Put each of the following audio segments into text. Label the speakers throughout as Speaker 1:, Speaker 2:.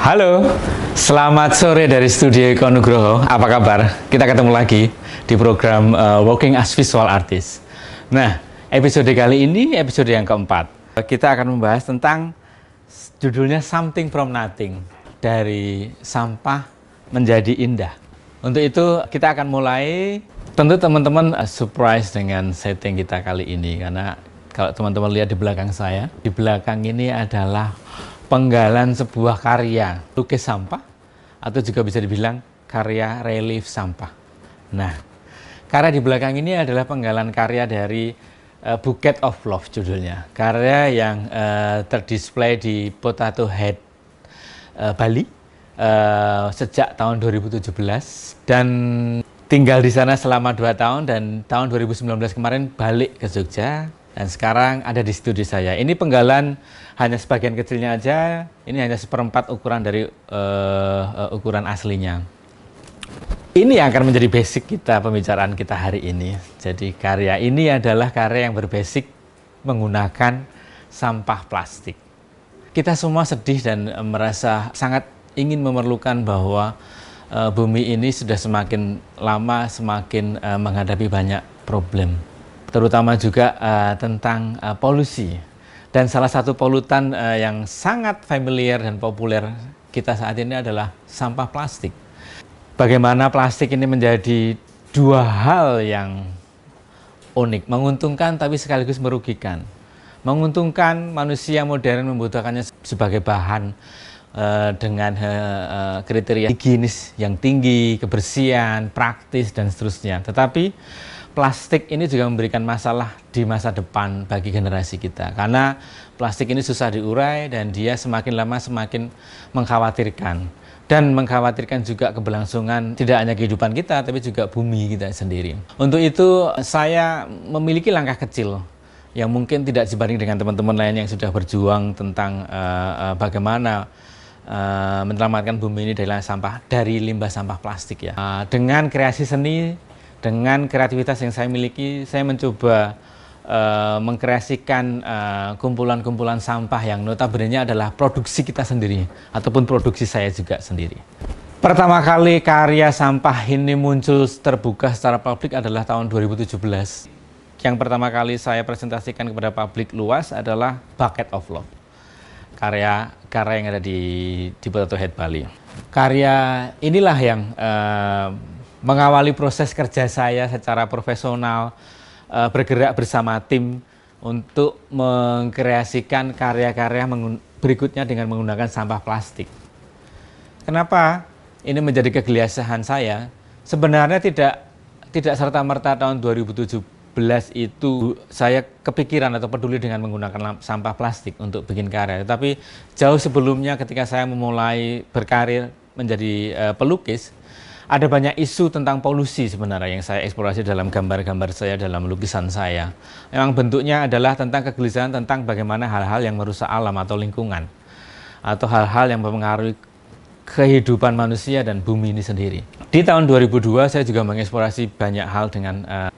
Speaker 1: Halo, selamat sore dari Studio Eko Apa kabar? Kita ketemu lagi di program uh, Walking as Visual Artist. Nah, episode kali ini episode yang keempat. Kita akan membahas tentang judulnya Something from Nothing dari sampah menjadi indah. Untuk itu kita akan mulai. Tentu teman-teman eh, surprise dengan setting kita kali ini karena kalau teman-teman lihat di belakang saya, di belakang ini adalah penggalan sebuah karya lukis sampah atau juga bisa dibilang karya relief sampah. Nah, karya di belakang ini adalah penggalan karya dari uh, eh, Bucket of Love judulnya. Karya yang uh, terdisplay di Potato Head uh, Bali uh, sejak tahun 2017 dan tinggal di sana selama 2 tahun dan tahun 2019 kemarin balik ke Jogja dan sekarang ada di studio saya. Ini penggalan hanya sebagian kecilnya aja. Ini hanya seperempat ukuran dari uh, uh, ukuran aslinya. Ini yang akan menjadi basic kita pembicaraan kita hari ini. Jadi karya ini adalah karya yang berbasic menggunakan sampah plastik. Kita semua sedih dan eh, merasa sangat ingin memerlukan bahwa uh, bumi ini sudah semakin lama semakin uh, menghadapi banyak problem terutama juga uh, tentang uh, polusi. Dan salah satu polutan uh, yang sangat familiar dan populer kita saat ini adalah sampah plastik. Bagaimana plastik ini menjadi dua hal yang unik, menguntungkan tapi sekaligus merugikan. Menguntungkan manusia modern membutuhkannya sebagai bahan uh, dengan uh, kriteria higienis yang tinggi, kebersihan, praktis dan seterusnya. Tetapi plastik ini juga memberikan masalah di masa depan bagi generasi kita karena plastik ini susah diurai dan dia semakin lama semakin mengkhawatirkan dan mengkhawatirkan juga keberlangsungan tidak hanya kehidupan kita tapi juga bumi kita sendiri. Untuk itu saya memiliki langkah kecil yang mungkin tidak sebanding dengan teman-teman lain yang sudah berjuang tentang uh, uh, bagaimana uh, menyelamatkan bumi ini dari sampah dari limbah sampah plastik ya. Uh, dengan kreasi seni dengan kreativitas yang saya miliki, saya mencoba uh, mengkreasikan eh, kumpulan-kumpulan uh, sampah yang notabene adalah produksi kita sendiri ataupun produksi saya juga sendiri. Pertama kali karya sampah ini muncul terbuka secara publik adalah tahun 2017. Yang pertama kali saya presentasikan kepada publik luas adalah Bucket of Love, karya karya yang ada di di Potato Head Bali. Karya inilah yang uh, mengawali proses kerja saya secara profesional, eh, bergerak bersama tim untuk mengkreasikan karya-karya berikutnya dengan menggunakan sampah plastik. Kenapa ini menjadi kegelisahan saya? Sebenarnya tidak tidak serta merta tahun 2017 itu saya kepikiran atau peduli dengan menggunakan sampah plastik untuk bikin karya. Tapi jauh sebelumnya ketika saya memulai berkarir menjadi eh, pelukis, ada banyak isu tentang polusi sebenarnya yang saya eksplorasi dalam gambar-gambar saya, dalam lukisan saya. Memang bentuknya adalah tentang kegelisahan tentang bagaimana hal-hal yang merusak alam atau lingkungan. Atau hal-hal yang mempengaruhi kehidupan manusia dan bumi ini sendiri. Di tahun 2002 saya juga mengeksplorasi banyak hal dengan uh,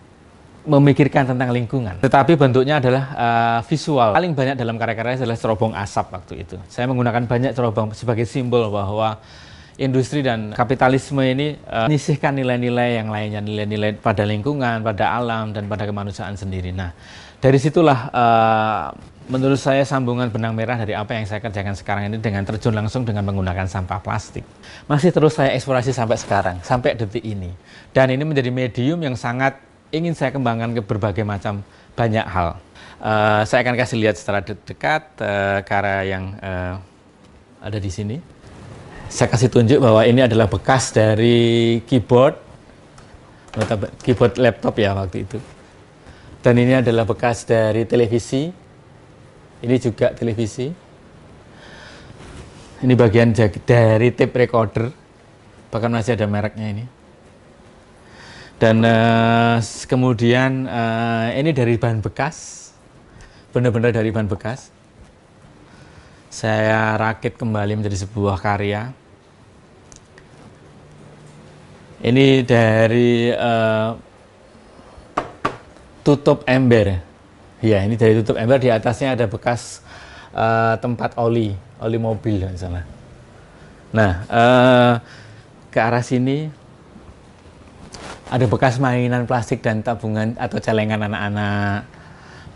Speaker 1: memikirkan tentang lingkungan. Tetapi bentuknya adalah uh, visual. Paling banyak dalam karya-karya adalah cerobong asap waktu itu. Saya menggunakan banyak cerobong sebagai simbol bahwa industri dan kapitalisme ini uh, menyisihkan nilai-nilai yang lainnya, nilai-nilai pada lingkungan, pada alam, dan pada kemanusiaan sendiri. Nah, dari situlah uh, menurut saya sambungan benang merah dari apa yang saya kerjakan sekarang ini dengan terjun langsung dengan menggunakan sampah plastik. Masih terus saya eksplorasi sampai sekarang, sampai detik ini. Dan ini menjadi medium yang sangat ingin saya kembangkan ke berbagai macam banyak hal. Uh, saya akan kasih lihat secara dekat uh, karya yang uh, ada di sini saya kasih tunjuk bahwa ini adalah bekas dari keyboard keyboard laptop ya waktu itu dan ini adalah bekas dari televisi ini juga televisi ini bagian dari tape recorder bahkan masih ada mereknya ini dan uh, kemudian uh, ini dari bahan bekas benar-benar dari bahan bekas saya rakit kembali menjadi sebuah karya ini dari uh, tutup ember. Ya, ini dari tutup ember di atasnya ada bekas uh, tempat oli, oli mobil di sana. Nah, uh, ke arah sini ada bekas mainan plastik dan tabungan atau celengan anak-anak.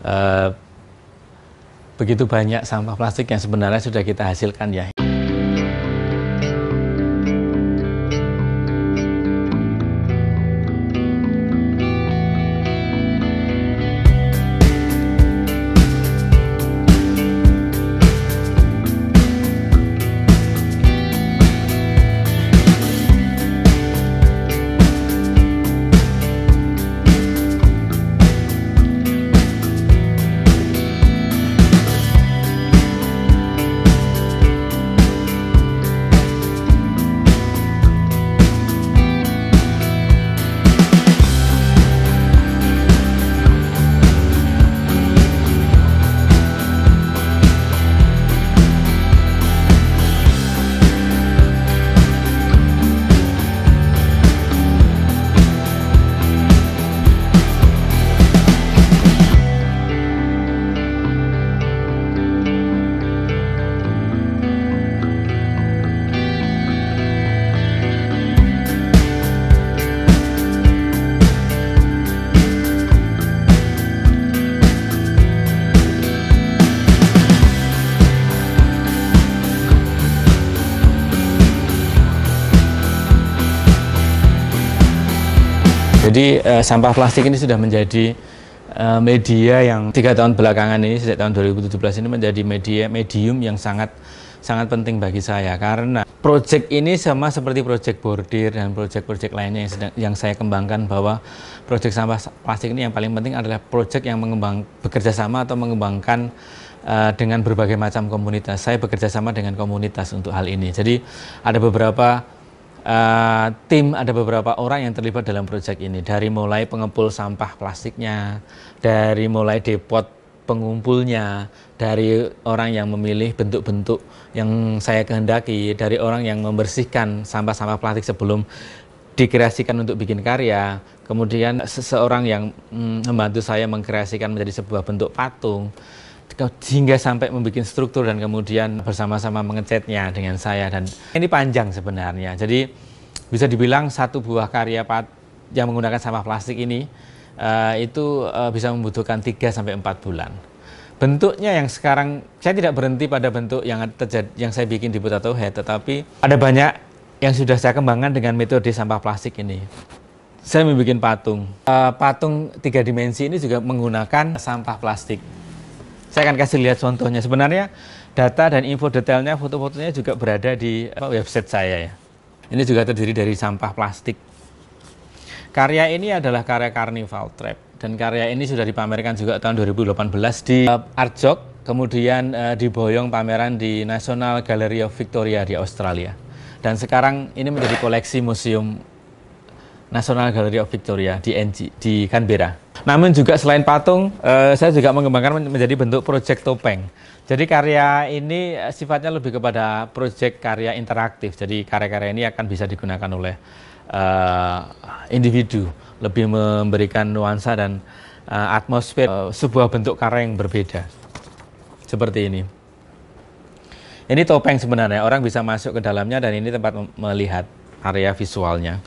Speaker 1: Uh, begitu banyak sampah plastik yang sebenarnya sudah kita hasilkan ya. Jadi uh, sampah plastik ini sudah menjadi uh, media yang tiga tahun belakangan ini sejak tahun 2017 ini menjadi media medium yang sangat sangat penting bagi saya karena proyek ini sama seperti proyek bordir dan proyek-proyek lainnya yang sedang, yang saya kembangkan bahwa proyek sampah plastik ini yang paling penting adalah proyek yang mengembang bekerja sama atau mengembangkan uh, dengan berbagai macam komunitas. Saya bekerja sama dengan komunitas untuk hal ini. Jadi ada beberapa uh, tim ada beberapa orang yang terlibat dalam proyek ini dari mulai pengepul sampah plastiknya, dari mulai depot pengumpulnya, dari orang yang memilih bentuk-bentuk yang saya kehendaki, dari orang yang membersihkan sampah-sampah plastik sebelum dikreasikan untuk bikin karya, kemudian seseorang yang mm, membantu saya mengkreasikan menjadi sebuah bentuk patung hingga sampai membuat struktur dan kemudian bersama-sama mengecatnya dengan saya dan ini panjang sebenarnya. Jadi bisa dibilang satu buah karya pat yang menggunakan sampah plastik ini uh, itu uh, bisa membutuhkan 3 sampai empat bulan. Bentuknya yang sekarang saya tidak berhenti pada bentuk yang terjadi yang saya bikin di Butato Head tetapi ada banyak yang sudah saya kembangkan dengan metode sampah plastik ini saya membuat patung. Uh, patung tiga dimensi ini juga menggunakan sampah plastik. Saya akan kasih lihat contohnya. Sebenarnya data dan info detailnya, foto-fotonya juga berada di website saya ya. Ini juga terdiri dari sampah plastik. Karya ini adalah karya Carnival Trap dan karya ini sudah dipamerkan juga tahun 2018 di eh, Arjok, kemudian eh, di Boyong pameran di National Gallery of Victoria di Australia. Dan sekarang ini menjadi koleksi Museum National Gallery of Victoria di NG, di Canberra. Namun juga selain patung, eh, saya juga mengembangkan menjadi bentuk proyek topeng. Jadi karya ini eh, sifatnya lebih kepada proyek karya interaktif. Jadi karya-karya ini akan bisa digunakan oleh eh, individu, lebih memberikan nuansa dan eh, atmosfer eh, sebuah bentuk karya yang berbeda. Seperti ini. Ini topeng sebenarnya, orang bisa masuk ke dalamnya dan ini tempat melihat area visualnya.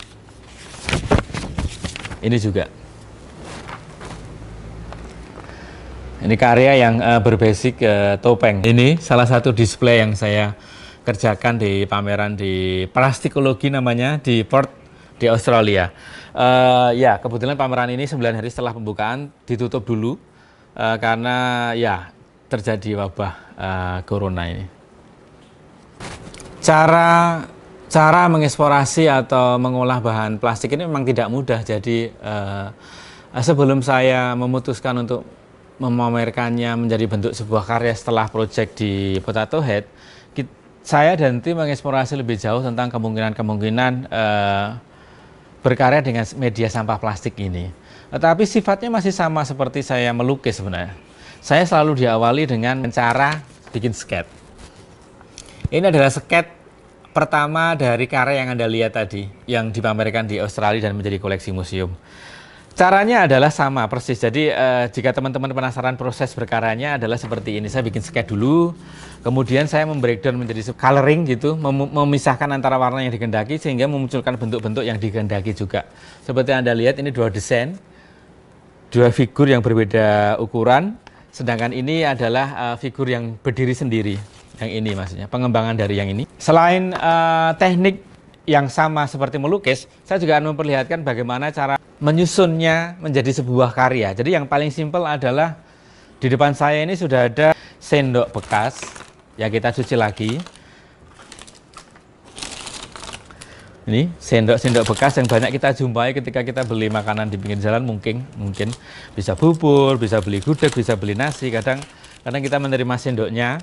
Speaker 1: Ini juga. Ini karya yang uh, eh, berbasis uh, eh, topeng. Ini salah satu display yang saya kerjakan di pameran di plastikologi namanya di Port di Australia. Uh, ya kebetulan pameran ini 9 hari setelah pembukaan ditutup dulu uh, karena ya terjadi wabah uh, corona ini. Cara cara mengeksplorasi atau mengolah bahan plastik ini memang tidak mudah. Jadi uh, sebelum saya memutuskan untuk memamerkannya menjadi bentuk sebuah karya setelah proyek di Potato Head, kita, saya dan tim mengeksplorasi lebih jauh tentang kemungkinan-kemungkinan uh, berkarya dengan media sampah plastik ini. Tetapi sifatnya masih sama seperti saya melukis sebenarnya. Saya selalu diawali dengan cara bikin sket. Ini adalah sket Pertama dari karya yang Anda lihat tadi, yang dipamerkan di Australia dan menjadi koleksi museum. Caranya adalah sama persis. Jadi eh, jika teman-teman penasaran proses berkaranya adalah seperti ini. Saya bikin sketch dulu, kemudian saya membreakdown menjadi coloring gitu, mem memisahkan antara warna yang dikendaki sehingga memunculkan bentuk-bentuk yang dikendaki juga. Seperti Anda lihat ini dua desain, dua figur yang berbeda ukuran, sedangkan ini adalah uh, figur yang berdiri sendiri. Yang ini maksudnya, pengembangan dari yang ini. Selain uh, teknik yang sama seperti melukis, saya juga akan memperlihatkan bagaimana cara menyusunnya menjadi sebuah karya. Jadi yang paling simpel adalah di depan saya ini sudah ada sendok bekas ya kita cuci lagi. Ini sendok-sendok bekas yang banyak kita jumpai ketika kita beli makanan di pinggir jalan mungkin mungkin bisa bubur, bisa beli gudeg, bisa beli nasi. Kadang kadang kita menerima sendoknya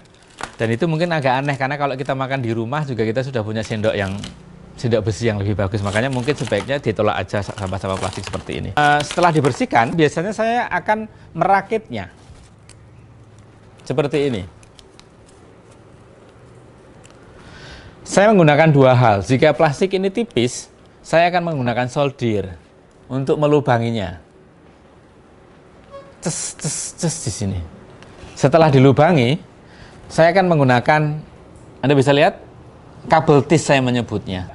Speaker 1: dan itu mungkin agak aneh karena kalau kita makan di rumah juga kita sudah punya sendok yang sendok besi yang lebih bagus. Makanya mungkin sebaiknya ditolak aja sampah-sampah plastik seperti ini. Uh, setelah dibersihkan, biasanya saya akan merakitnya. Seperti ini. Saya menggunakan dua hal. Jika plastik ini tipis, saya akan menggunakan soldir untuk melubanginya. Ces, ces, ces di sini. Setelah dilubangi, saya akan menggunakan, Anda bisa lihat, kabel tis saya menyebutnya.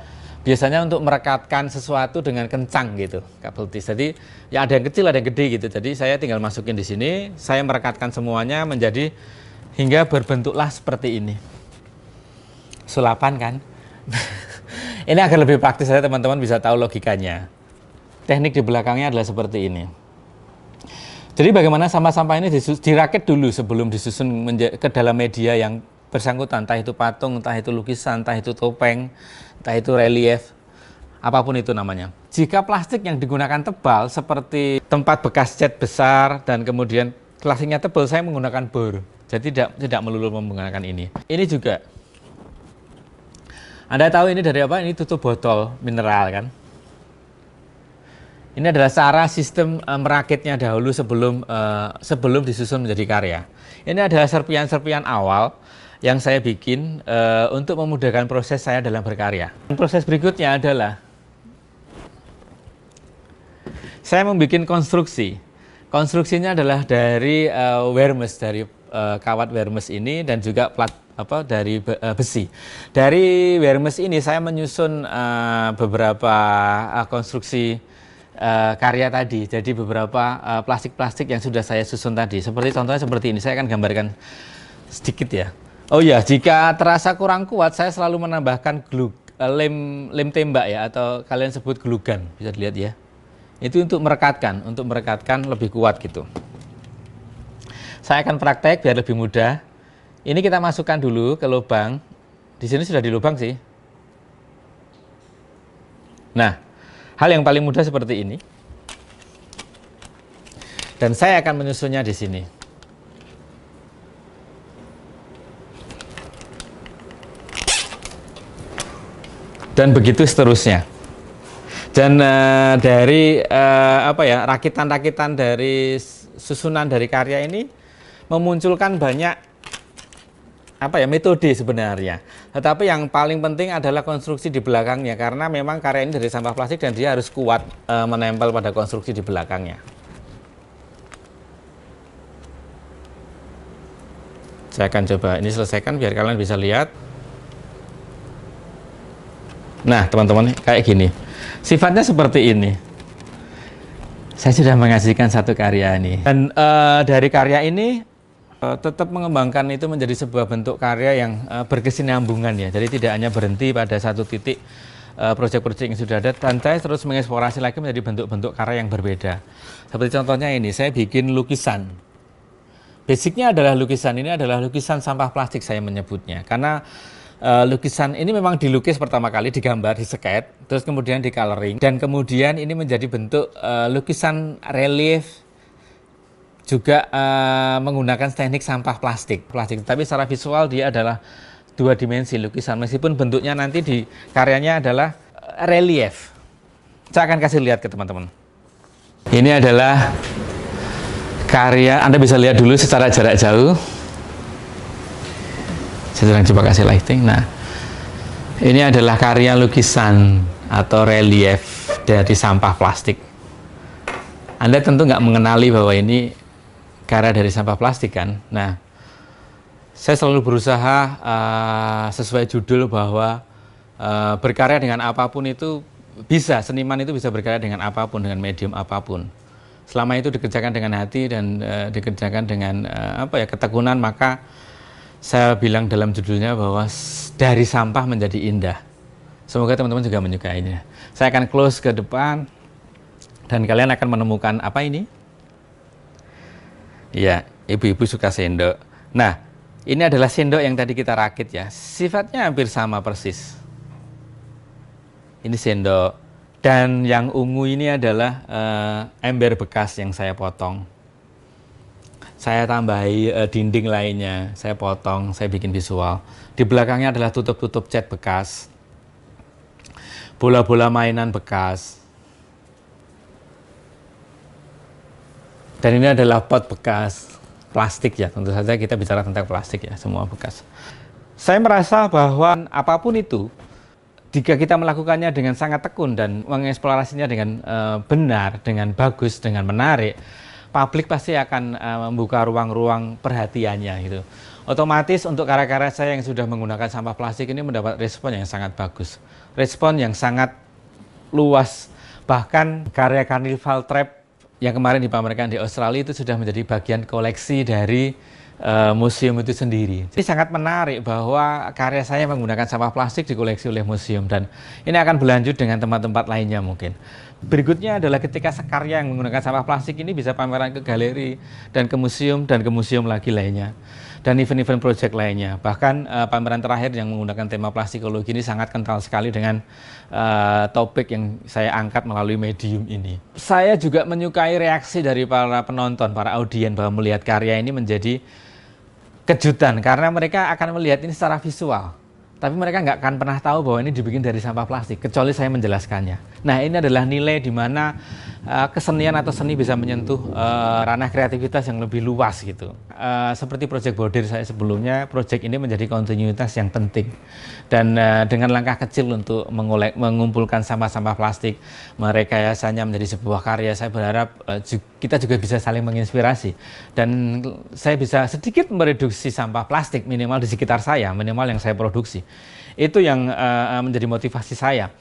Speaker 1: Biasanya untuk merekatkan sesuatu dengan kencang gitu, kabel tis. Jadi ya ada yang kecil, ada yang gede gitu. Jadi saya tinggal masukin di sini, saya merekatkan semuanya menjadi hingga berbentuklah seperti ini. Sulapan kan? ini agar lebih praktis saja teman-teman bisa tahu logikanya. Teknik di belakangnya adalah seperti ini. Jadi bagaimana sampah-sampah ini dirakit dulu sebelum disusun ke dalam media yang bersangkutan, entah itu patung, entah itu lukisan, entah itu topeng, entah itu relief, apapun itu namanya. Jika plastik yang digunakan tebal seperti tempat bekas cat besar dan kemudian plastiknya tebal, saya menggunakan bor. Jadi tidak tidak melulu menggunakan ini. Ini juga. Anda tahu ini dari apa? Ini tutup botol mineral kan? Ini adalah cara sistem eh, merakitnya dahulu sebelum eh, sebelum disusun menjadi karya. Ini adalah serpian-serpian awal yang saya bikin eh, untuk memudahkan proses saya dalam berkarya. proses berikutnya adalah saya membuat konstruksi. Konstruksinya adalah dari uh, Wermes dari uh, kawat Wermes ini dan juga plat apa dari be, uh, besi. Dari Wermes ini saya menyusun uh, beberapa uh, konstruksi uh, karya tadi. Jadi beberapa eh, plastik-plastik uh, yang sudah saya susun tadi. Seperti contohnya seperti ini. Saya akan gambarkan sedikit ya. Oh ya, jika terasa kurang kuat, saya selalu menambahkan glue, uh, lem lem tembak ya atau kalian sebut glugan. Bisa dilihat ya. Itu untuk merekatkan, untuk merekatkan lebih kuat gitu. Saya akan praktek biar lebih mudah. Ini kita masukkan dulu ke lubang. Di sini sudah di lubang sih. Nah, Hal yang paling mudah seperti ini. Dan saya akan menyusunnya di sini. Dan begitu seterusnya. Dan uh, dari uh, apa ya rakitan-rakitan dari susunan dari karya ini memunculkan banyak apa ya metode sebenarnya. Tetapi yang paling penting adalah konstruksi di belakangnya karena memang karya ini dari sampah plastik dan dia harus kuat e, menempel pada konstruksi di belakangnya. Saya akan coba ini selesaikan biar kalian bisa lihat. Nah, teman-teman kayak gini. Sifatnya seperti ini. Saya sudah mengasihkan satu karya ini dan e, dari karya ini Eh, tetap mengembangkan itu menjadi sebuah bentuk karya yang uh, berkesinambungan ya. Jadi tidak hanya berhenti pada satu titik uh, eh, proyek-proyek yang sudah ada, dan saya terus mengeksplorasi lagi menjadi bentuk-bentuk karya yang berbeda. Seperti contohnya ini, saya bikin lukisan. Basicnya adalah lukisan ini adalah lukisan sampah plastik saya menyebutnya, karena uh, lukisan ini memang dilukis pertama kali, digambar, di diseket, terus kemudian di coloring, dan kemudian ini menjadi bentuk uh, lukisan relief juga uh, menggunakan teknik sampah plastik plastik tapi secara visual dia adalah dua dimensi lukisan meskipun bentuknya nanti di karyanya adalah eh, relief saya akan kasih lihat ke teman-teman ini adalah karya Anda bisa lihat dulu secara jarak jauh saya sedang coba kasih lighting nah ini adalah karya lukisan atau relief dari sampah plastik anda tentu nggak mengenali bahwa ini karya dari sampah plastik kan. Nah, saya selalu berusaha uh, sesuai judul bahwa uh, berkarya dengan apapun itu bisa, seniman itu bisa berkarya dengan apapun, dengan medium apapun. Selama itu dikerjakan dengan hati dan uh, dikerjakan dengan uh, apa ya ketekunan, maka saya bilang dalam judulnya bahwa dari sampah menjadi indah. Semoga teman-teman juga menyukainya. Saya akan close ke depan dan kalian akan menemukan apa ini? Iya, ibu-ibu suka sendok. Nah, ini adalah sendok yang tadi kita rakit ya. Sifatnya hampir sama persis. Ini sendok. Dan yang ungu ini adalah uh, ember bekas yang saya potong. Saya tambahi uh, dinding lainnya, saya potong, saya bikin visual. Di belakangnya adalah tutup-tutup cat bekas. Bola-bola mainan bekas, Dan ini adalah pot bekas plastik ya, tentu saja kita bicara tentang plastik ya, semua bekas. Saya merasa bahwa apapun itu, jika kita melakukannya dengan sangat tekun dan mengeksplorasinya dengan uh, benar, dengan bagus, dengan menarik, publik pasti akan uh, membuka ruang-ruang perhatiannya gitu. Otomatis untuk karya-karya saya yang sudah menggunakan sampah plastik ini mendapat respon yang sangat bagus. Respon yang sangat luas. Bahkan karya Carnival Trap yang kemarin dipamerkan di Australia itu sudah menjadi bagian koleksi dari uh, museum itu sendiri. Jadi sangat menarik bahwa karya saya menggunakan sampah plastik dikoleksi oleh museum dan ini akan berlanjut dengan tempat-tempat lainnya mungkin. Berikutnya adalah ketika sekarya yang menggunakan sampah plastik ini bisa pameran ke galeri dan ke museum dan ke museum lagi lainnya dan event-event project lainnya. Bahkan uh, pameran terakhir yang menggunakan tema plastikologi ini sangat kental sekali dengan uh, topik yang saya angkat melalui medium ini. Saya juga menyukai reaksi dari para penonton, para audiens bahwa melihat karya ini menjadi kejutan karena mereka akan melihat ini secara visual. Tapi mereka nggak akan pernah tahu bahwa ini dibikin dari sampah plastik, kecuali saya menjelaskannya. Nah, ini adalah nilai di mana eh, kesenian atau seni bisa menyentuh eh, ranah kreativitas yang lebih luas gitu. Eh, seperti proyek bordir saya sebelumnya, proyek ini menjadi kontinuitas yang penting. Dan dengan langkah kecil untuk mengolek, mengumpulkan sampah-sampah plastik, mereka merekayasanya menjadi sebuah karya, saya berharap kita juga bisa saling menginspirasi. Dan saya bisa sedikit mereduksi sampah plastik minimal di sekitar saya, minimal yang saya produksi. Itu yang menjadi motivasi saya.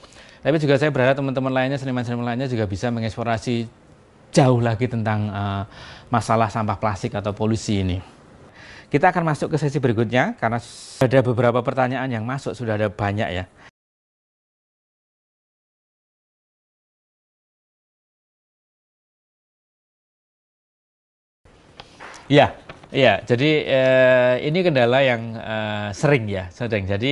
Speaker 1: Tapi juga saya berharap teman-teman lainnya, seniman-seniman lainnya juga bisa mengeksplorasi jauh lagi tentang uh, masalah sampah plastik atau polusi ini. Kita akan masuk ke sesi berikutnya karena ada beberapa pertanyaan yang masuk, sudah ada banyak ya. Iya, iya. Jadi eh, ini kendala yang eh, sering ya, sering. Jadi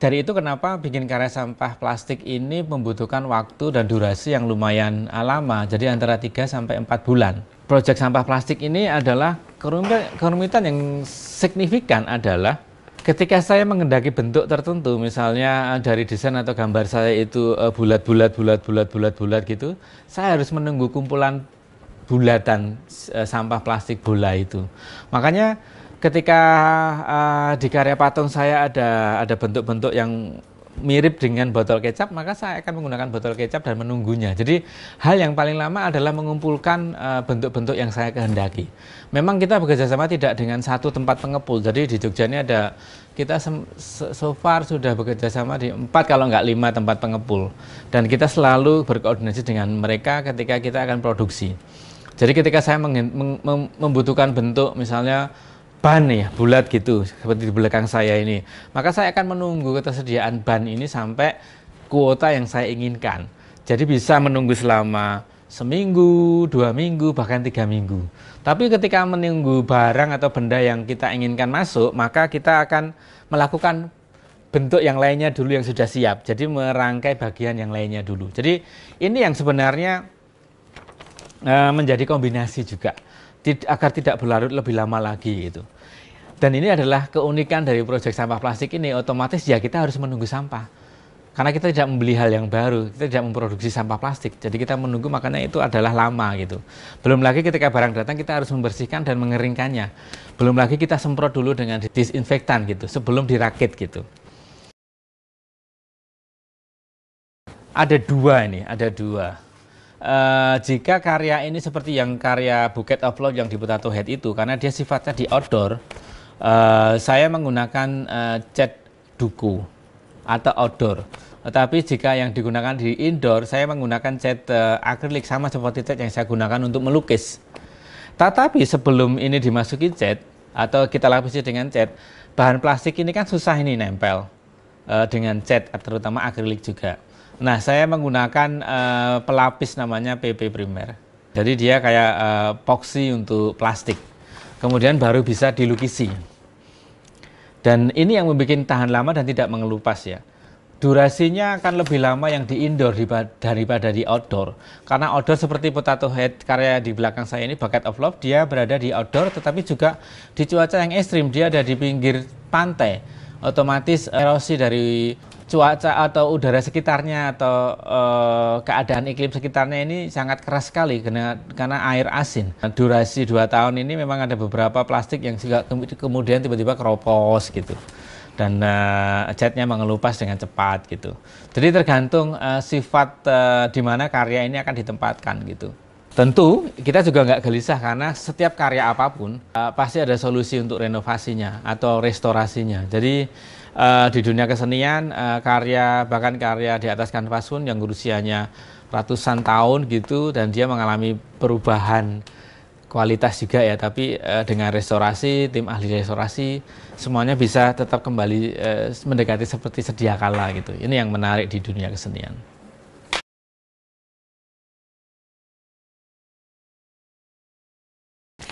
Speaker 1: dari itu kenapa bikin karya sampah plastik ini membutuhkan waktu dan durasi yang lumayan ah, lama, jadi antara 3 sampai 4 bulan. Proyek sampah plastik ini adalah kerumitan yang signifikan adalah ketika saya mengendaki bentuk tertentu, misalnya ah, dari desain atau gambar saya itu bulat-bulat, eh, bulat-bulat, bulat-bulat gitu, saya harus menunggu kumpulan bulatan eh, sampah plastik bola itu. Makanya ketika uh, di karya patung saya ada ada bentuk-bentuk yang mirip dengan botol kecap maka saya akan menggunakan botol kecap dan menunggunya jadi hal yang paling lama adalah mengumpulkan eh, bentuk-bentuk uh, yang saya kehendaki memang kita bekerja sama tidak dengan satu tempat pengepul jadi di Jogja ini ada kita so far sudah bekerja sama di empat kalau nggak lima tempat pengepul dan kita selalu berkoordinasi dengan mereka ketika kita akan produksi jadi ketika saya membutuhkan bentuk misalnya ban ya bulat gitu seperti di belakang saya ini maka saya akan menunggu ketersediaan ban ini sampai kuota yang saya inginkan jadi bisa menunggu selama seminggu dua minggu bahkan tiga minggu tapi ketika menunggu barang atau benda yang kita inginkan masuk maka kita akan melakukan bentuk yang lainnya dulu yang sudah siap jadi merangkai bagian yang lainnya dulu jadi ini yang sebenarnya eh, menjadi kombinasi juga agar tidak berlarut lebih lama lagi gitu. Dan ini adalah keunikan dari proyek sampah plastik ini. Otomatis ya kita harus menunggu sampah. Karena kita tidak membeli hal yang baru, kita tidak memproduksi sampah plastik. Jadi kita menunggu makanya itu adalah lama gitu. Belum lagi ketika barang datang kita harus membersihkan dan mengeringkannya. Belum lagi kita semprot dulu dengan disinfektan gitu sebelum dirakit gitu. Ada dua ini, ada dua Eh, jika karya ini seperti yang karya Buket of Love yang di Potato Head itu, karena dia sifatnya di outdoor, uh, saya menggunakan uh, cat duku atau outdoor. Tetapi jika yang digunakan di indoor, saya menggunakan cat uh, akrilik sama seperti cat yang saya gunakan untuk melukis. Tetapi sebelum ini dimasuki cat atau kita lapisi dengan cat, bahan plastik ini kan susah ini nempel uh, dengan cat, terutama akrilik juga. Nah, saya menggunakan uh, pelapis namanya PP primer. Jadi dia kayak uh, untuk plastik. Kemudian baru bisa dilukisi. Dan ini yang membuat tahan lama dan tidak mengelupas ya. Durasinya akan lebih lama yang di indoor daripada di outdoor. Karena outdoor seperti potato head karya di belakang saya ini bucket of love dia berada di outdoor tetapi juga di cuaca yang ekstrim dia ada di pinggir pantai. Otomatis erosi dari cuaca atau udara sekitarnya atau uh, keadaan iklim sekitarnya ini sangat keras sekali karena karena air asin. Durasi dua tahun ini memang ada beberapa plastik yang juga kemudian tiba-tiba keropos gitu dan uh, catnya mengelupas dengan cepat gitu. Jadi tergantung uh, sifat uh, di mana karya ini akan ditempatkan gitu. Tentu kita juga nggak gelisah karena setiap karya apapun uh, pasti ada solusi untuk renovasinya atau restorasinya. Jadi uh, di dunia kesenian uh, karya bahkan karya di atas kanvas pun yang usianya ratusan tahun gitu dan dia mengalami perubahan kualitas juga ya tapi uh, dengan restorasi tim ahli restorasi semuanya bisa tetap kembali uh, mendekati seperti sedia kala gitu ini yang menarik di dunia kesenian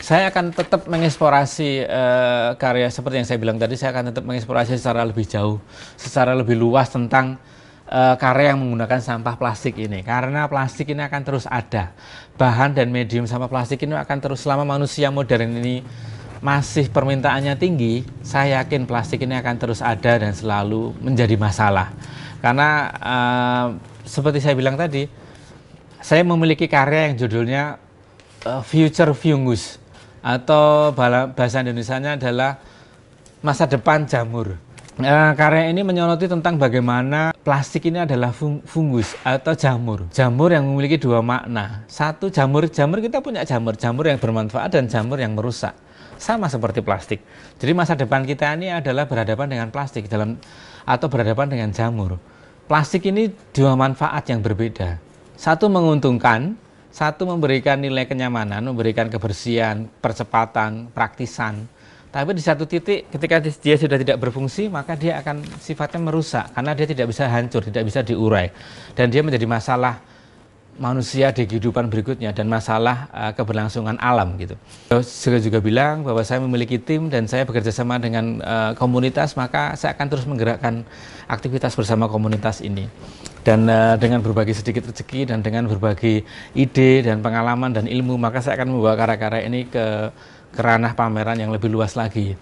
Speaker 1: saya akan tetap mengeksplorasi uh, karya seperti yang saya bilang tadi saya akan tetap mengeksplorasi secara lebih jauh secara lebih luas tentang uh, karya yang menggunakan sampah plastik ini karena plastik ini akan terus ada bahan dan medium sampah plastik ini akan terus selama manusia modern ini masih permintaannya tinggi saya yakin plastik ini akan terus ada dan selalu menjadi masalah karena uh, seperti saya bilang tadi saya memiliki karya yang judulnya Future Fungus atau bahasa Indonesia-nya adalah masa depan jamur. Nah, karya ini menyoroti tentang bagaimana plastik ini adalah fungus atau jamur. Jamur yang memiliki dua makna. Satu jamur, jamur kita punya jamur, jamur yang bermanfaat dan jamur yang merusak. Sama seperti plastik. Jadi masa depan kita ini adalah berhadapan dengan plastik dalam atau berhadapan dengan jamur. Plastik ini dua manfaat yang berbeda. Satu menguntungkan, satu memberikan nilai kenyamanan, memberikan kebersihan, percepatan, praktisan. Tapi di satu titik ketika dia sudah tidak berfungsi maka dia akan sifatnya merusak karena dia tidak bisa hancur, tidak bisa diurai dan dia menjadi masalah manusia di kehidupan berikutnya dan masalah uh, keberlangsungan alam gitu. Saya juga bilang bahwa saya memiliki tim dan saya bekerja sama dengan uh, komunitas maka saya akan terus menggerakkan aktivitas bersama komunitas ini dan uh, dengan berbagi sedikit rezeki dan dengan berbagi ide dan pengalaman dan ilmu maka saya akan membawa karya-karya ini ke, ke ranah pameran yang lebih luas lagi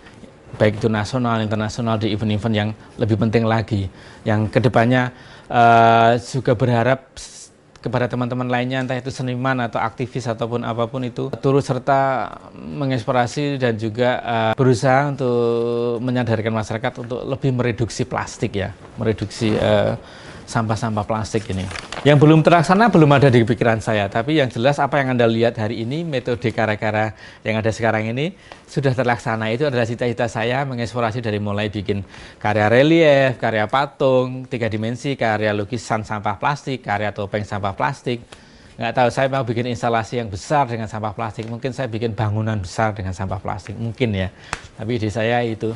Speaker 1: baik itu nasional, internasional di event-event yang lebih penting lagi yang kedepannya uh, juga berharap kepada teman-teman lainnya entah itu seniman atau aktivis ataupun apapun itu turut serta menginspirasi dan juga uh, berusaha untuk menyadarkan masyarakat untuk lebih mereduksi plastik ya mereduksi uh, sampah-sampah plastik ini. Yang belum terlaksana belum ada di pikiran saya, tapi yang jelas apa yang Anda lihat hari ini, metode kara-kara yang ada sekarang ini sudah terlaksana. Itu adalah cita-cita saya mengeksplorasi dari mulai bikin karya relief, karya patung, tiga dimensi, karya lukisan sampah plastik, karya topeng sampah plastik. Nggak tahu, saya mau bikin instalasi yang besar dengan sampah plastik, mungkin saya bikin bangunan besar dengan sampah plastik, mungkin ya. Tapi di saya itu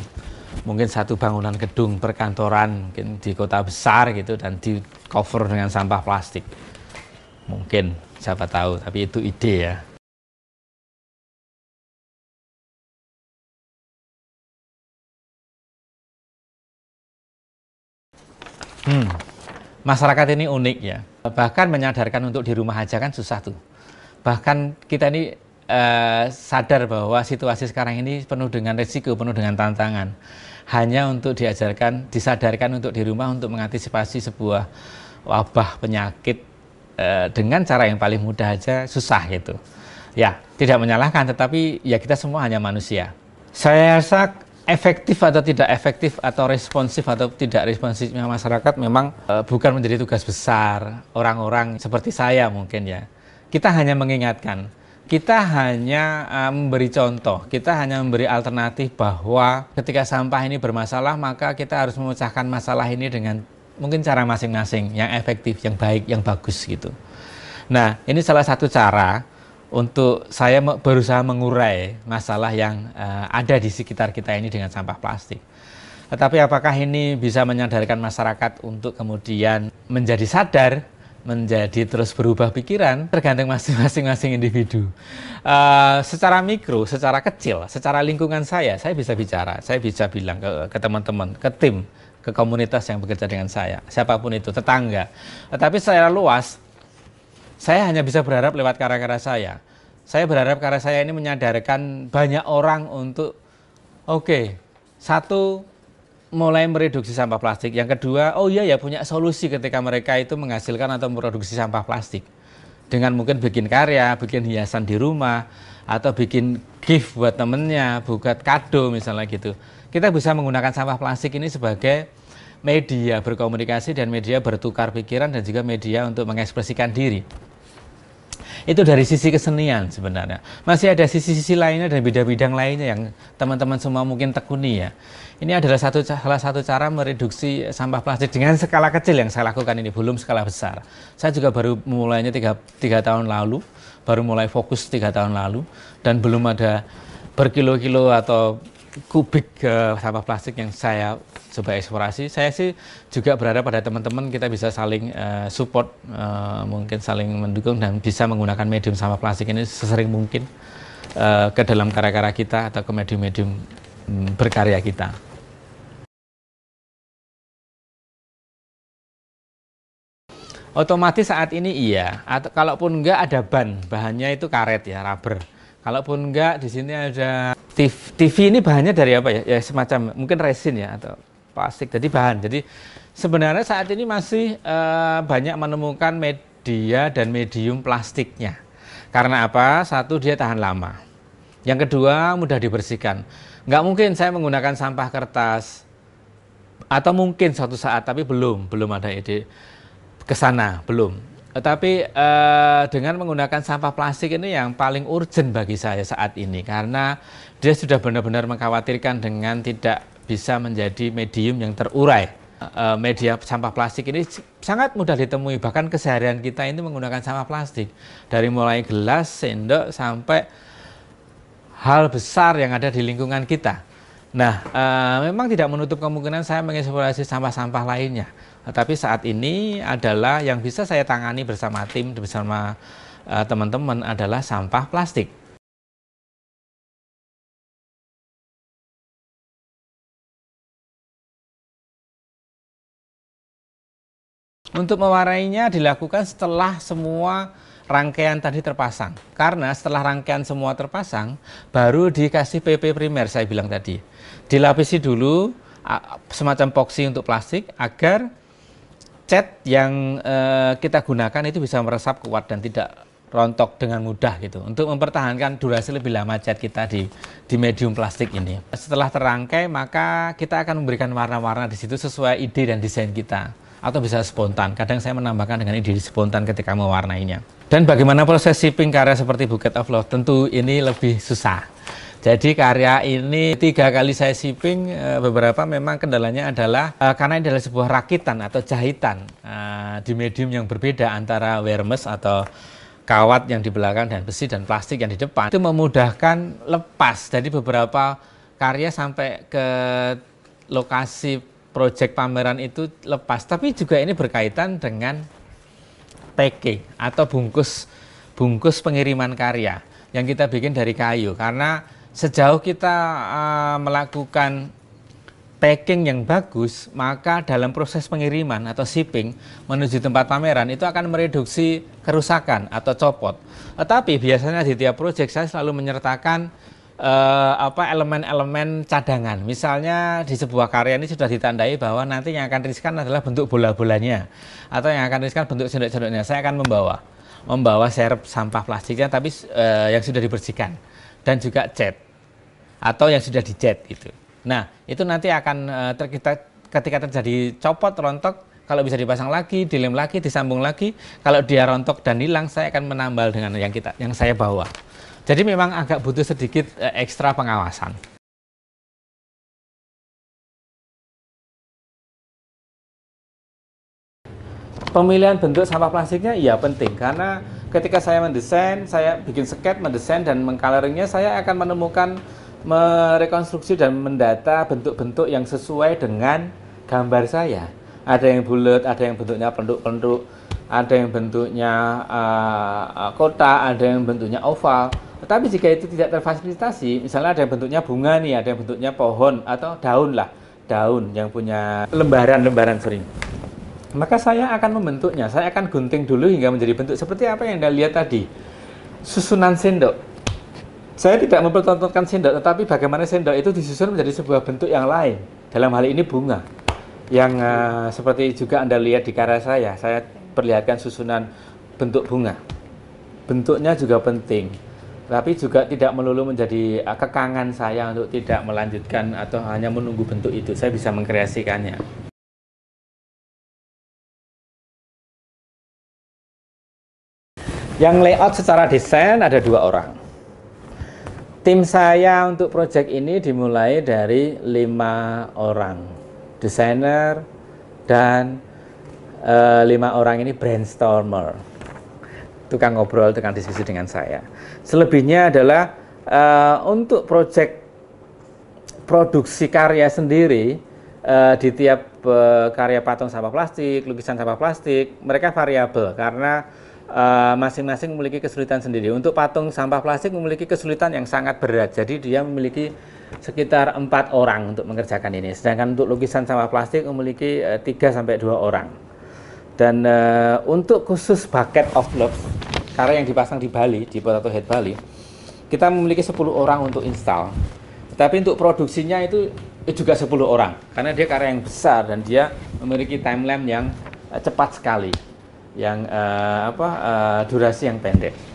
Speaker 1: mungkin satu bangunan gedung perkantoran mungkin di kota besar gitu dan di cover dengan sampah plastik mungkin siapa tahu tapi itu ide ya hmm, masyarakat ini unik ya bahkan menyadarkan untuk di rumah aja kan susah tuh bahkan kita ini Eh, sadar bahwa situasi sekarang ini penuh dengan risiko, penuh dengan tantangan. Hanya untuk diajarkan, disadarkan untuk di rumah untuk mengantisipasi sebuah wabah penyakit eh, dengan cara yang paling mudah aja susah gitu. Ya, tidak menyalahkan tetapi ya kita semua hanya manusia. Saya rasa efektif atau tidak efektif atau responsif atau tidak responsifnya masyarakat memang e, bukan menjadi tugas besar orang-orang seperti saya mungkin ya. Kita hanya mengingatkan kita hanya eh, memberi contoh, kita hanya memberi alternatif bahwa ketika sampah ini bermasalah maka kita harus memecahkan masalah ini dengan mungkin cara masing-masing yang efektif, yang baik, yang bagus gitu. Nah, ini salah satu cara untuk saya berusaha mengurai masalah yang eh, ada di sekitar kita ini dengan sampah plastik. Tetapi apakah ini bisa menyadarkan masyarakat untuk kemudian menjadi sadar menjadi terus berubah pikiran tergantung masing-masing individu. Uh, secara mikro, secara kecil, secara lingkungan saya, saya bisa bicara, saya bisa bilang ke teman-teman, ke, ke tim, ke komunitas yang bekerja dengan saya, siapapun itu, tetangga. Tetapi secara luas, saya hanya bisa berharap lewat karya-karya saya. Saya berharap karya saya ini menyadarkan banyak orang untuk, oke, okay, satu mulai mereduksi sampah plastik. Yang kedua, oh iya ya punya solusi ketika mereka itu menghasilkan atau memproduksi sampah plastik. Dengan mungkin bikin karya, bikin hiasan di rumah, atau bikin gift buat temennya, buat kado misalnya gitu. Kita bisa menggunakan sampah plastik ini sebagai media berkomunikasi dan media bertukar pikiran dan juga media untuk mengekspresikan diri. Itu dari sisi kesenian sebenarnya. Masih ada sisi-sisi lainnya dan bidang-bidang lainnya yang teman-teman semua mungkin tekuni ya. Ini adalah satu salah satu cara mereduksi sampah plastik dengan skala kecil yang saya lakukan ini, belum skala besar. Saya juga baru mulainya tiga, tiga tahun lalu, baru mulai fokus tiga tahun lalu, dan belum ada berkilo-kilo atau kubik uh, sampah plastik yang saya coba eksplorasi, saya sih juga berharap pada teman-teman kita bisa saling uh, support, uh, mungkin saling mendukung dan bisa menggunakan medium sampah plastik ini sesering mungkin uh, ke dalam karya-karya kita atau ke medium-medium mm, berkarya kita. Otomatis saat ini iya, atau kalaupun enggak ada ban, bahannya itu karet ya, rubber. Kalaupun enggak, di sini ada TV. TV ini bahannya dari apa ya? Ya semacam mungkin resin ya atau plastik. Jadi bahan. Jadi sebenarnya saat ini masih uh, banyak menemukan media dan medium plastiknya. Karena apa? Satu dia tahan lama. Yang kedua mudah dibersihkan. Enggak mungkin saya menggunakan sampah kertas atau mungkin suatu saat tapi belum belum ada ide ke sana belum tetapi eh, dengan menggunakan sampah plastik ini yang paling urgent bagi saya saat ini karena dia sudah benar-benar mengkhawatirkan dengan tidak bisa menjadi medium yang terurai. Eh, media sampah plastik ini sangat mudah ditemui bahkan keseharian kita ini menggunakan sampah plastik dari mulai gelas, sendok sampai hal besar yang ada di lingkungan kita. Nah, eh, memang tidak menutup kemungkinan saya mengeksplorasi sampah-sampah lainnya Nah, tapi saat ini adalah yang bisa saya tangani bersama tim, bersama eh, teman-teman uh, adalah sampah plastik. Untuk mewarainya dilakukan setelah semua rangkaian tadi terpasang. Karena setelah rangkaian semua terpasang, baru dikasih PP primer saya bilang tadi. Dilapisi dulu semacam poksi untuk plastik agar cat yang uh, kita gunakan itu bisa meresap kuat dan tidak rontok dengan mudah gitu untuk mempertahankan durasi lebih lama cat kita di di medium plastik ini setelah terangkai maka kita akan memberikan warna-warna di situ sesuai ide dan desain kita atau bisa spontan kadang saya menambahkan dengan ide spontan ketika mewarnainya dan bagaimana proses shipping karya seperti buket of Love tentu ini lebih susah jadi karya ini tiga kali saya shipping eh, beberapa memang kendalanya adalah eh, karena ini adalah sebuah rakitan atau jahitan eh, di medium yang berbeda antara wermes atau kawat yang di belakang dan besi dan plastik yang di depan itu memudahkan lepas. Jadi beberapa karya sampai ke lokasi proyek pameran itu lepas. Tapi juga ini berkaitan dengan PK atau bungkus bungkus pengiriman karya yang kita bikin dari kayu karena Sejauh kita uh, melakukan packing yang bagus, maka dalam proses pengiriman atau shipping menuju tempat pameran itu akan mereduksi kerusakan atau copot. Tetapi biasanya di tiap proyek saya selalu menyertakan eh, elemen-elemen cadangan. Misalnya di sebuah karya ini sudah ditandai bahwa nanti yang akan riskan adalah bentuk bola-bolanya atau yang akan riskan bentuk sendok-sendoknya. Saya akan membawa membawa serep sampah plastiknya tapi uh, yang sudah dibersihkan dan juga chat atau yang sudah di chat gitu. Nah, itu nanti akan eh, ter, kita, ketika terjadi copot rontok kalau bisa dipasang lagi, dilem lagi, disambung lagi. Kalau dia rontok dan hilang, saya akan menambal dengan yang kita yang saya bawa. Jadi memang agak butuh sedikit eh, ekstra pengawasan. Pemilihan bentuk sampah plastiknya ya penting karena ketika saya mendesain, saya bikin sket, mendesain dan mengcoloringnya, saya akan menemukan merekonstruksi dan mendata bentuk-bentuk yang sesuai dengan gambar saya. Ada yang bulat, ada yang bentuknya penduk-penduk, ada yang bentuknya uh, eh, eh, kota, ada yang bentuknya oval. Tetapi jika itu tidak terfasilitasi, misalnya ada yang bentuknya bunga nih, ada yang bentuknya pohon atau daun lah, daun yang punya lembaran-lembaran sering maka saya akan membentuknya. Saya akan gunting dulu hingga menjadi bentuk seperti apa yang Anda lihat tadi. Susunan sendok. Saya tidak mempertontonkan sendok, tetapi bagaimana sendok itu disusun menjadi sebuah bentuk yang lain. Dalam hal ini bunga. Yang uh, seperti juga Anda lihat di karya saya, saya perlihatkan susunan bentuk bunga. Bentuknya juga penting. Tapi juga tidak melulu menjadi eh, kekangan saya untuk tidak melanjutkan atau hanya menunggu bentuk itu. Saya bisa mengkreasikannya. Yang layout secara desain ada dua orang. Tim saya untuk proyek ini dimulai dari lima orang desainer dan e, lima orang ini brainstormer, tukang ngobrol, tukang diskusi dengan saya. Selebihnya adalah e, untuk proyek produksi karya sendiri e, di tiap e, karya patung sampah plastik, lukisan sampah plastik, mereka variabel karena Eh, masing-masing uh, memiliki kesulitan sendiri. Untuk patung sampah plastik memiliki kesulitan yang sangat berat. Jadi dia memiliki sekitar empat orang untuk mengerjakan ini. Sedangkan untuk lukisan sampah plastik memiliki eh, tiga uh, sampai dua orang. Dan uh, untuk khusus bucket of gloves, karena yang dipasang di Bali, di Potato Head Bali, kita memiliki 10 orang untuk install. Tetapi untuk produksinya itu juga 10 orang karena dia karya yang besar dan dia memiliki timeline yang cepat sekali yang uh, apa uh, durasi yang pendek.